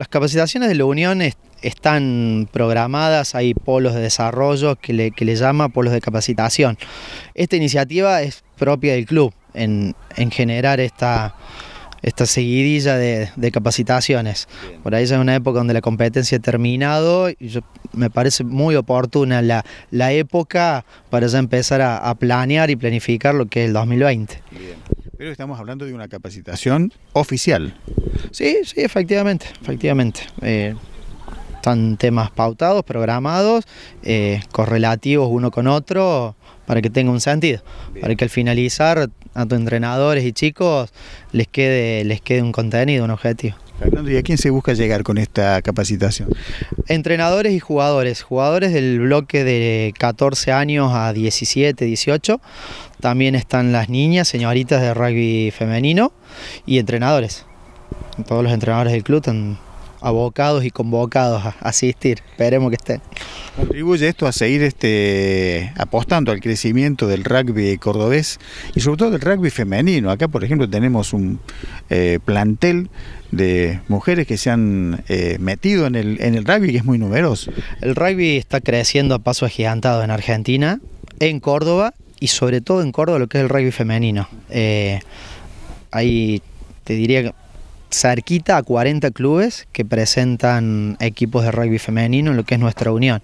Las capacitaciones de la Unión están programadas, hay polos de desarrollo que le, que llama polos de capacitación. Esta iniciativa es propia del club en, generar esta, esta seguidilla de, capacitaciones. Por ahí es una época donde la competencia ha terminado y me parece muy oportuna la, época para ya empezar a, planear y planificar lo que es el 2020. Pero estamos hablando de una capacitación oficial. Sí, sí, efectivamente, efectivamente. Eh, están temas pautados, programados, eh, correlativos uno con otro, para que tenga un sentido, para que al finalizar a tus entrenadores y chicos les quede, les quede un contenido, un objetivo. ¿y a quién se busca llegar con esta capacitación? Entrenadores y jugadores, jugadores del bloque de 14 años a 17, 18, también están las niñas, señoritas de rugby femenino y entrenadores todos los entrenadores del club están abocados y convocados a asistir. Esperemos que estén. ¿Contribuye esto a seguir este, apostando al crecimiento del rugby cordobés y sobre todo del rugby femenino? Acá, por ejemplo, tenemos un eh, plantel de mujeres que se han eh, metido en el, en el rugby, que es muy numeroso. El rugby está creciendo a paso agigantado en Argentina, en Córdoba y sobre todo en Córdoba lo que es el rugby femenino. Eh, ahí te diría, que cerquita a 40 clubes que presentan equipos de rugby femenino en lo que es nuestra unión.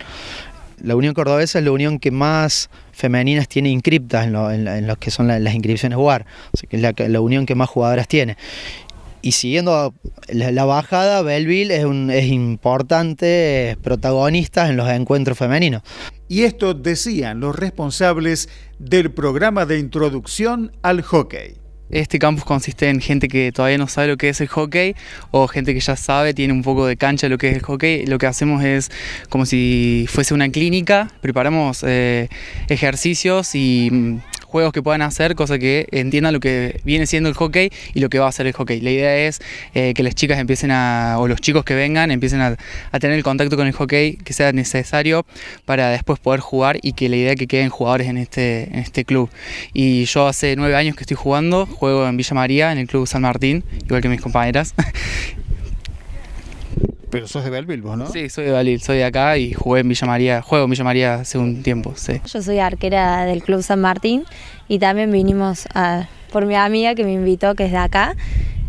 La Unión Cordobesa es la unión que más femeninas tiene inscriptas en lo, que son las inscripciones jugar, es la, unión que más jugadoras tiene y siguiendo la, bajada, Belleville es, importante protagonista en los encuentros femeninos. Y esto decían los responsables del programa de introducción al hockey. Este campus consiste en gente que todavía no sabe lo que es el hockey o gente que ya sabe, tiene un poco de cancha de lo que es el hockey. Lo que hacemos es como si fuese una clínica, preparamos eh, ejercicios y mm, juegos que puedan hacer, cosa que entiendan lo que viene siendo el hockey y lo que va a ser el hockey. La idea es eh, que las chicas empiecen a, o los chicos que vengan, empiecen a, tener el contacto con el hockey que sea necesario para después poder jugar y que la idea es que queden jugadores en este, en este club. Y yo hace nueve años que estoy jugando, juego en Villa María, en el Club San Martín, igual que mis compañeras. Pero sos de vos, ¿no? Sí, soy de Valil, soy de acá y jugué en Villa María, juego en Villa María hace un tiempo, sí. Yo soy arquera del Club San Martín y también vinimos por mi amiga que me invitó, que es de acá.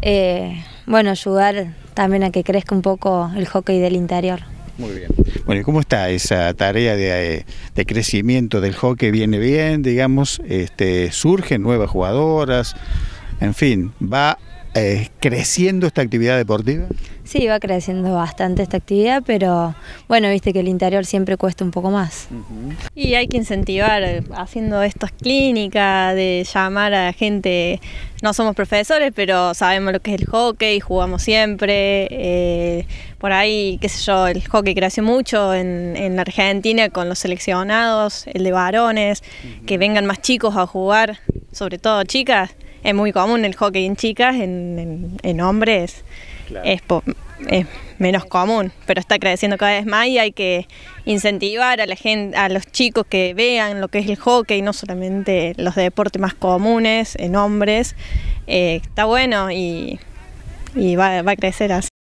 Eh, bueno, ayudar también a que crezca un poco el hockey del interior. Muy bien. Bueno, ¿y cómo está esa tarea de, crecimiento del hockey? ¿Viene bien, digamos? Este, ¿Surgen nuevas jugadoras? En fin, ¿va eh, creciendo esta actividad deportiva? Sí, va creciendo bastante esta actividad, pero bueno, viste que el interior siempre cuesta un poco más. Y hay que incentivar eh, haciendo estas clínicas, de llamar a gente, no somos profesores, pero sabemos lo que es el hockey, jugamos siempre. Eh, por ahí, qué sé yo, el hockey creció mucho en, en Argentina con los seleccionados, el de varones, que vengan más chicos a jugar, sobre todo chicas es muy común el hockey en chicas, en, hombres es, es, menos común, pero está creciendo cada vez más y hay que incentivar a la gente, a los chicos que vean lo que es el hockey, no solamente los deportes más comunes en hombres. Eh, está bueno y, va a crecer así.